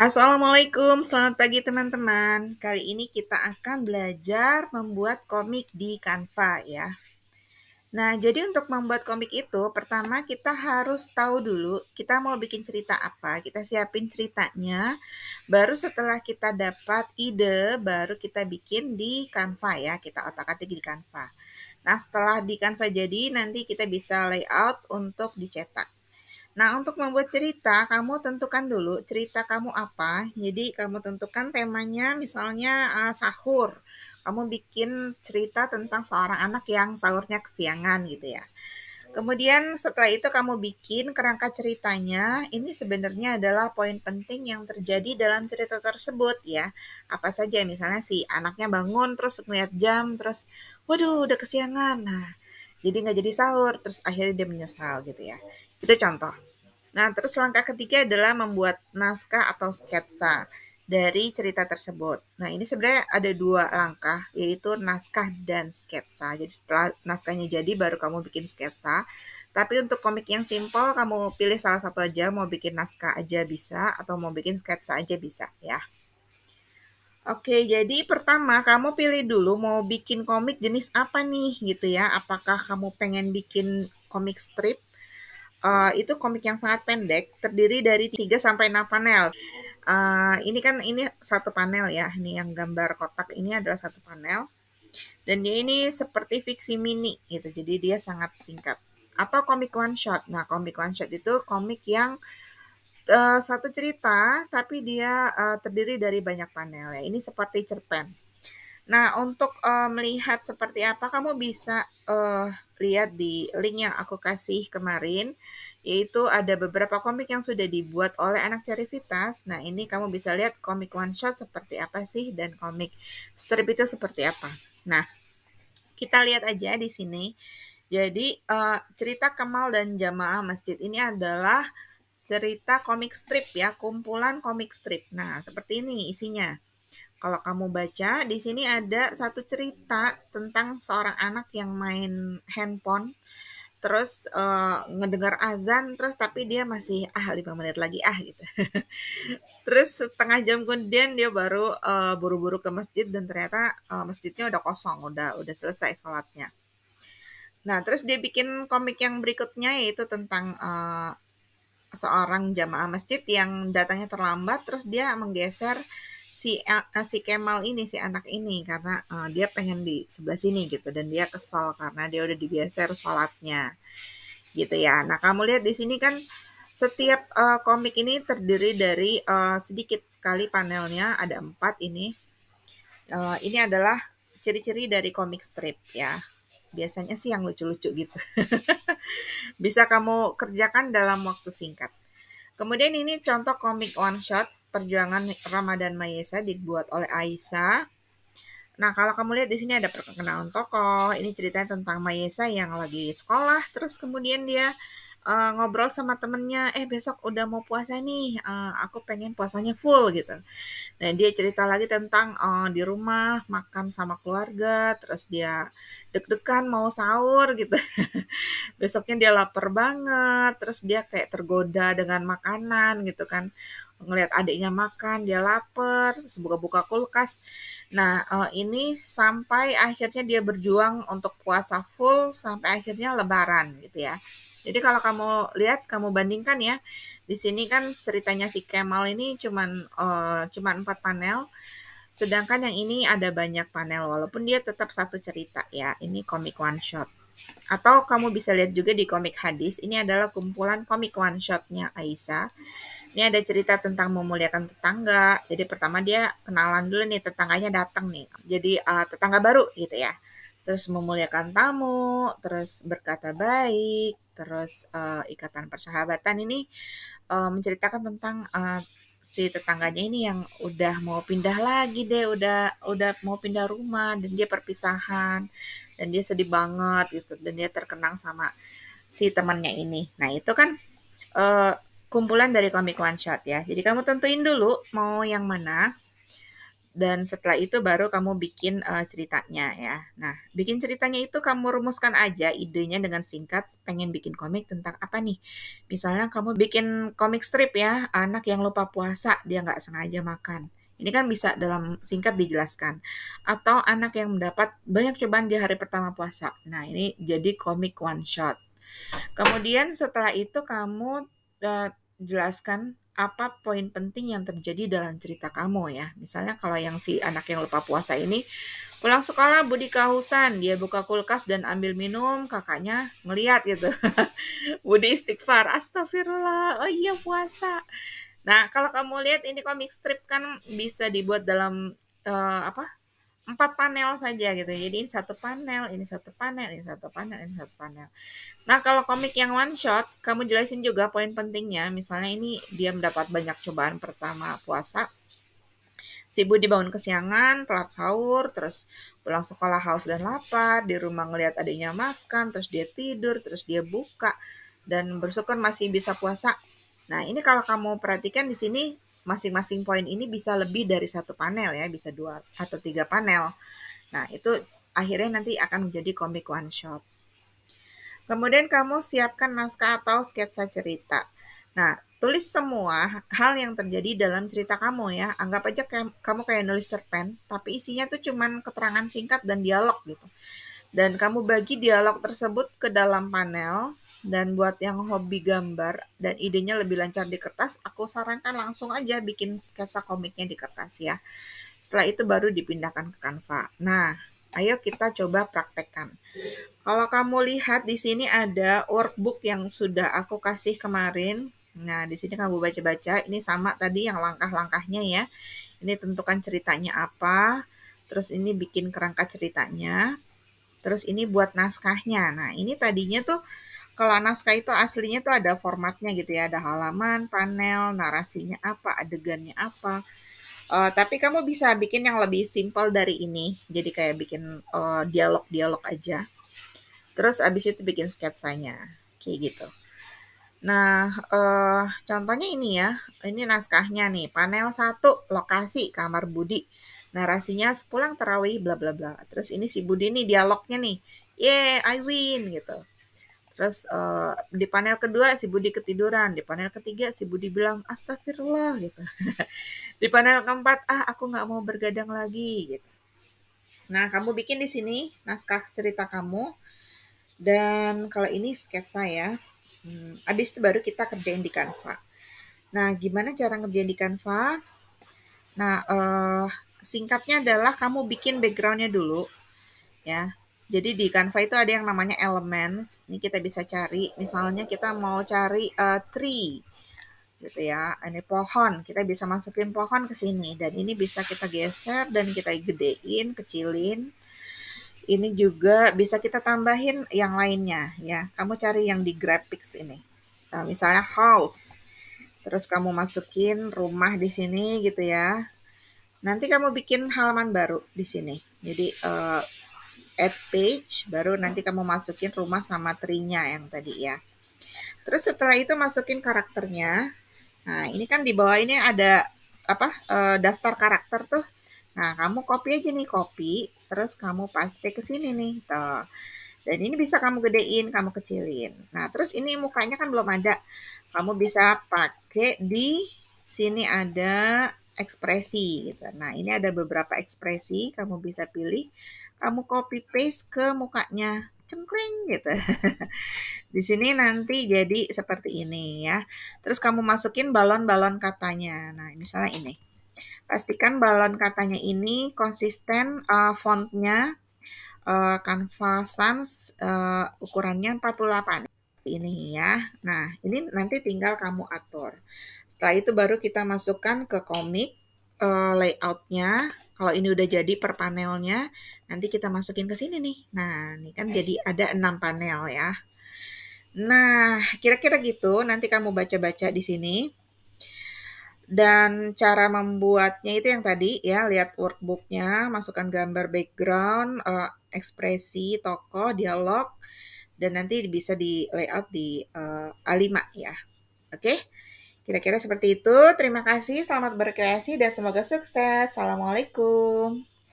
Assalamualaikum, selamat pagi teman-teman. Kali ini kita akan belajar membuat komik di Canva ya. Nah, jadi untuk membuat komik itu, pertama kita harus tahu dulu kita mau bikin cerita apa, kita siapin ceritanya. Baru setelah kita dapat ide, baru kita bikin di Canva ya, kita otak-atik di Canva. Nah, setelah di Canva jadi, nanti kita bisa layout untuk dicetak. Nah, untuk membuat cerita, kamu tentukan dulu cerita kamu apa. Jadi, kamu tentukan temanya, misalnya uh, sahur. Kamu bikin cerita tentang seorang anak yang sahurnya kesiangan gitu ya. Kemudian setelah itu kamu bikin kerangka ceritanya. Ini sebenarnya adalah poin penting yang terjadi dalam cerita tersebut ya. Apa saja misalnya si anaknya bangun terus melihat jam terus waduh udah kesiangan. Nah, jadi nggak jadi sahur terus akhirnya dia menyesal gitu ya. Itu contoh. Nah, terus langkah ketiga adalah membuat naskah atau sketsa dari cerita tersebut. Nah, ini sebenarnya ada dua langkah, yaitu naskah dan sketsa. Jadi setelah naskahnya jadi, baru kamu bikin sketsa. Tapi untuk komik yang simpel kamu pilih salah satu aja, mau bikin naskah aja bisa, atau mau bikin sketsa aja bisa ya. Oke, jadi pertama kamu pilih dulu mau bikin komik jenis apa nih gitu ya. Apakah kamu pengen bikin komik strip Eh, itu komik yang sangat pendek, terdiri dari 3 sampai 6 panel. Uh, ini kan ini satu panel ya. Ini yang gambar kotak ini adalah satu panel. Dan dia ini seperti fiksi mini gitu. Jadi dia sangat singkat. Atau komik one shot. Nah, komik one shot itu komik yang Uh, satu cerita tapi dia uh, terdiri dari banyak panel ya. Ini seperti cerpen. Nah, untuk uh, melihat seperti apa kamu bisa uh, lihat di link yang aku kasih kemarin, yaitu ada beberapa komik yang sudah dibuat oleh anak cerivitas. Nah, ini kamu bisa lihat komik one shot seperti apa sih dan komik strip itu seperti apa. Nah, kita lihat aja di sini. Jadi, uh, cerita Kemal dan Jamaah Masjid ini adalah cerita komik strip ya, kumpulan komik strip. Nah, seperti ini isinya. Kalau kamu baca, di sini ada satu cerita tentang seorang anak yang main handphone, terus uh, ngedengar azan, terus tapi dia masih ah lima menit lagi ah gitu. terus setengah jam kemudian dia baru buru eh, buru-buru ke masjid dan ternyata uh, masjidnya udah kosong, udah udah selesai sholatnya. Nah, terus dia bikin komik yang berikutnya yaitu tentang uh, seorang jamaah masjid yang datangnya terlambat, terus dia menggeser si si Kemal ini si anak ini karena uh, dia pengen di sebelah sini gitu dan dia kesal karena dia udah digeser salatnya gitu ya. Nah kamu lihat di sini kan setiap uh, komik ini terdiri dari uh, sedikit sekali panelnya ada empat ini. Uh, ini adalah ciri-ciri dari komik strip ya. Biasanya sih yang lucu-lucu gitu. Bisa kamu kerjakan dalam waktu singkat. Kemudian ini contoh komik one shot perjuangan Ramadan Mayesa dibuat oleh Aisyah. Nah, kalau kamu lihat di sini ada perkenalan tokoh. Ini ceritanya tentang Mayesa yang lagi sekolah, terus kemudian dia uh, ngobrol sama temennya eh besok udah mau puasa nih uh, aku pengen puasanya full gitu nah dia cerita lagi tentang uh, di rumah makan sama keluarga terus dia deg-degan mau sahur gitu besoknya dia lapar banget terus dia kayak tergoda dengan makanan gitu kan ngelihat adiknya makan dia lapar terus buka-buka kulkas nah ini sampai akhirnya dia berjuang untuk puasa full sampai akhirnya lebaran gitu ya jadi kalau kamu lihat, kamu bandingkan ya, di sini kan ceritanya si Kemal ini cuman uh, cuman empat panel, sedangkan yang ini ada banyak panel walaupun dia tetap satu cerita ya. Ini komik one shot. Atau kamu bisa lihat juga di komik hadis, ini adalah kumpulan komik one shotnya Aisyah. Ini ada cerita tentang memuliakan tetangga. Jadi pertama dia kenalan dulu nih tetangganya datang nih. Jadi uh, tetangga baru gitu ya terus memuliakan tamu, terus berkata baik, terus uh, ikatan persahabatan ini uh, menceritakan tentang uh, si tetangganya ini yang udah mau pindah lagi deh, udah udah mau pindah rumah dan dia perpisahan dan dia sedih banget gitu dan dia terkenang sama si temannya ini. Nah, itu kan uh, kumpulan dari komik one shot ya. Jadi kamu tentuin dulu mau yang mana dan setelah itu baru kamu bikin uh, ceritanya ya. Nah, bikin ceritanya itu kamu rumuskan aja idenya dengan singkat, pengen bikin komik tentang apa nih. Misalnya kamu bikin komik strip ya, anak yang lupa puasa, dia nggak sengaja makan. Ini kan bisa dalam singkat dijelaskan. Atau anak yang mendapat banyak cobaan di hari pertama puasa. Nah, ini jadi komik one shot. Kemudian setelah itu kamu uh, jelaskan apa poin penting yang terjadi dalam cerita kamu ya. Misalnya kalau yang si anak yang lupa puasa ini pulang sekolah Budi kehausan, dia buka kulkas dan ambil minum, kakaknya ngeliat gitu. Budi istighfar, astagfirullah, oh iya puasa. Nah kalau kamu lihat ini komik strip kan bisa dibuat dalam uh, apa empat panel saja gitu. Jadi ini satu panel, ini satu panel, ini satu panel, ini satu panel. Nah kalau komik yang one shot, kamu jelasin juga poin pentingnya. Misalnya ini dia mendapat banyak cobaan pertama puasa. Si ibu dibangun kesiangan, telat sahur, terus pulang sekolah haus dan lapar, di rumah ngelihat adiknya makan, terus dia tidur, terus dia buka, dan bersyukur masih bisa puasa. Nah ini kalau kamu perhatikan di sini masing-masing poin ini bisa lebih dari satu panel ya, bisa dua atau tiga panel. Nah, itu akhirnya nanti akan menjadi komik one shot. Kemudian kamu siapkan naskah atau sketsa cerita. Nah, tulis semua hal yang terjadi dalam cerita kamu ya. Anggap aja kayak, kamu kayak nulis cerpen, tapi isinya tuh cuman keterangan singkat dan dialog gitu. Dan kamu bagi dialog tersebut ke dalam panel dan buat yang hobi gambar dan idenya lebih lancar di kertas, aku sarankan langsung aja bikin sketsa komiknya di kertas ya. Setelah itu baru dipindahkan ke Canva. Nah, ayo kita coba praktekkan. Kalau kamu lihat di sini ada workbook yang sudah aku kasih kemarin. Nah, di sini kamu baca-baca. Ini sama tadi yang langkah-langkahnya ya. Ini tentukan ceritanya apa. Terus ini bikin kerangka ceritanya. Terus ini buat naskahnya. Nah, ini tadinya tuh kalau naskah itu aslinya tuh ada formatnya gitu ya, ada halaman, panel, narasinya apa, adegannya apa. Uh, tapi kamu bisa bikin yang lebih simpel dari ini. Jadi kayak bikin eh, dialog-dialog uh, aja. Terus abis itu bikin sketsanya. Kayak gitu. Nah, uh, contohnya ini ya. Ini naskahnya nih. Panel satu, lokasi, kamar Budi. Narasinya sepulang terawih, bla bla bla. Terus ini si Budi nih dialognya nih. Yeah, I win gitu. Terus uh, di panel kedua si Budi ketiduran, di panel ketiga si Budi bilang astagfirullah gitu. di panel keempat ah aku nggak mau bergadang lagi gitu. Nah kamu bikin di sini naskah cerita kamu dan kalau ini sketsa ya. Hmm, abis itu baru kita kerjain di Canva. Nah gimana cara ngerjain di Canva? Nah uh, singkatnya adalah kamu bikin backgroundnya dulu ya jadi di Canva itu ada yang namanya elements. Ini kita bisa cari. Misalnya kita mau cari uh, tree gitu ya. Ini pohon. Kita bisa masukin pohon ke sini dan ini bisa kita geser dan kita gedein, kecilin. Ini juga bisa kita tambahin yang lainnya ya. Kamu cari yang di graphics ini. Nah, misalnya house. Terus kamu masukin rumah di sini gitu ya. Nanti kamu bikin halaman baru di sini. Jadi uh, add page, baru nanti kamu masukin rumah sama trinya yang tadi ya. Terus setelah itu masukin karakternya. Nah, ini kan di bawah ini ada apa e, daftar karakter tuh. Nah, kamu copy aja nih, copy. Terus kamu paste ke sini nih. Tuh. Dan ini bisa kamu gedein, kamu kecilin. Nah, terus ini mukanya kan belum ada. Kamu bisa pakai di sini ada ekspresi gitu. Nah, ini ada beberapa ekspresi kamu bisa pilih kamu copy paste ke mukanya cengkring gitu. Di sini nanti jadi seperti ini ya. Terus kamu masukin balon-balon katanya. Nah, misalnya ini. Pastikan balon katanya ini konsisten uh, fontnya uh, eh, Canva Sans uh, eh, ukurannya 48 ini ya. Nah, ini nanti tinggal kamu atur. Setelah itu baru kita masukkan ke komik uh, layoutnya. Kalau ini udah jadi per panelnya, nanti kita masukin ke sini nih. Nah, ini kan okay. jadi ada enam panel ya. Nah, kira-kira gitu. Nanti kamu baca-baca di sini. Dan cara membuatnya itu yang tadi ya, lihat workbooknya, masukkan gambar background, uh, ekspresi, tokoh, dialog, dan nanti bisa di layout di uh, eh, A5 ya. Oke. Okay? Kira-kira seperti itu. Terima kasih, selamat berkreasi, dan semoga sukses. Assalamualaikum.